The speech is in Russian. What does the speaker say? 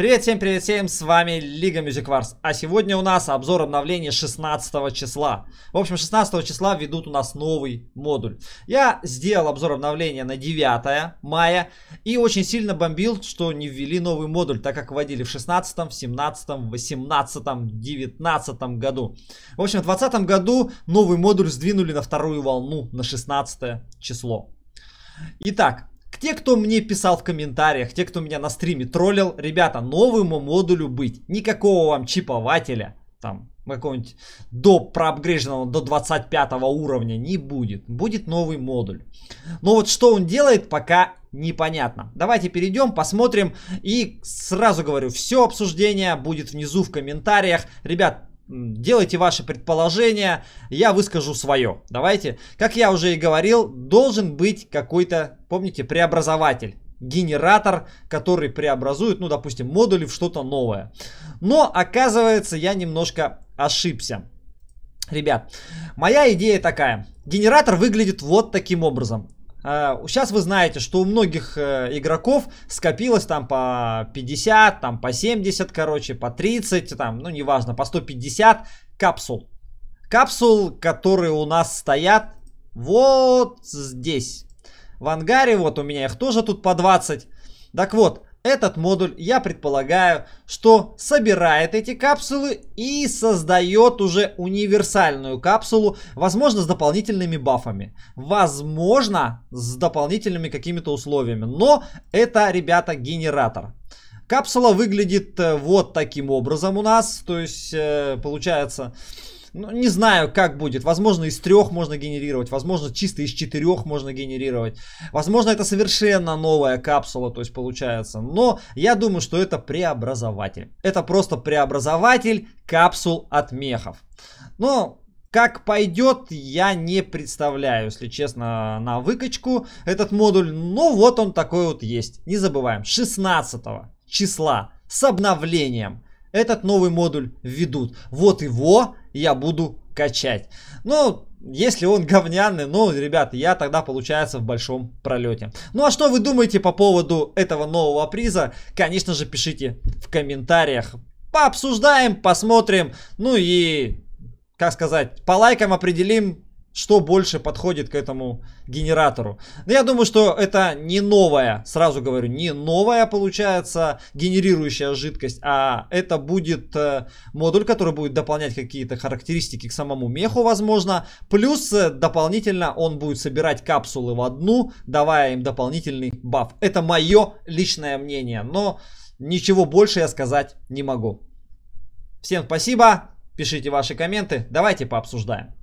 Привет всем, привет всем, с вами Лига Music Wars, а сегодня у нас обзор обновления 16 числа. В общем, 16 числа ведут у нас новый модуль. Я сделал обзор обновления на 9 мая и очень сильно бомбил, что не ввели новый модуль, так как вводили в 16, 17, 18, 19 году. В общем, в 2020 году новый модуль сдвинули на вторую волну, на 16 число. Итак, те, кто мне писал в комментариях, те, кто меня на стриме троллил, ребята, новому модулю быть, никакого вам чипователя, там, какого-нибудь до проапгрейженного, до 25 уровня не будет. Будет новый модуль. Но вот что он делает, пока непонятно. Давайте перейдем, посмотрим. И сразу говорю, все обсуждение будет внизу в комментариях. Ребят, делайте ваши предположения, я выскажу свое. Давайте, как я уже и говорил, должен быть какой-то, помните, преобразователь генератор, который преобразует, ну, допустим, модули в что-то новое. Но, оказывается, я немножко ошибся. Ребят, моя идея такая. Генератор выглядит вот таким образом. Сейчас а, вы знаете, что у многих э, игроков скопилось там по 50, там по 70, короче, по 30, там, ну неважно, по 150 капсул. Капсул, которые у нас стоят вот здесь. В ангаре, вот у меня их тоже тут по 20. Так вот, этот модуль, я предполагаю, что собирает эти капсулы и создает уже универсальную капсулу, возможно, с дополнительными бафами, возможно, с дополнительными какими-то условиями. Но это, ребята, генератор. Капсула выглядит э, вот таким образом у нас, то есть э, получается... Ну, не знаю, как будет. Возможно, из трех можно генерировать, возможно, чисто из четырех можно генерировать. Возможно, это совершенно новая капсула, то есть получается. Но я думаю, что это преобразователь. Это просто преобразователь капсул от мехов. Но как пойдет, я не представляю, если честно, на выкачку этот модуль. Но вот он такой вот есть. Не забываем, 16 числа с обновлением этот новый модуль введут. Вот его я буду качать. ну если он говняный, ну, ребята, я тогда, получается, в большом пролете. Ну, а что вы думаете по поводу этого нового приза? Конечно же, пишите в комментариях. Пообсуждаем, посмотрим, ну и, как сказать, по лайкам определим, что больше подходит к этому генератору. Но я думаю, что это не новая, сразу говорю, не новая получается генерирующая жидкость, а это будет э, модуль, который будет дополнять какие-то характеристики к самому меху, возможно. Плюс э, дополнительно он будет собирать капсулы в одну, давая им дополнительный баф. Это мое личное мнение, но ничего больше я сказать не могу. Всем спасибо, пишите ваши комменты, давайте пообсуждаем.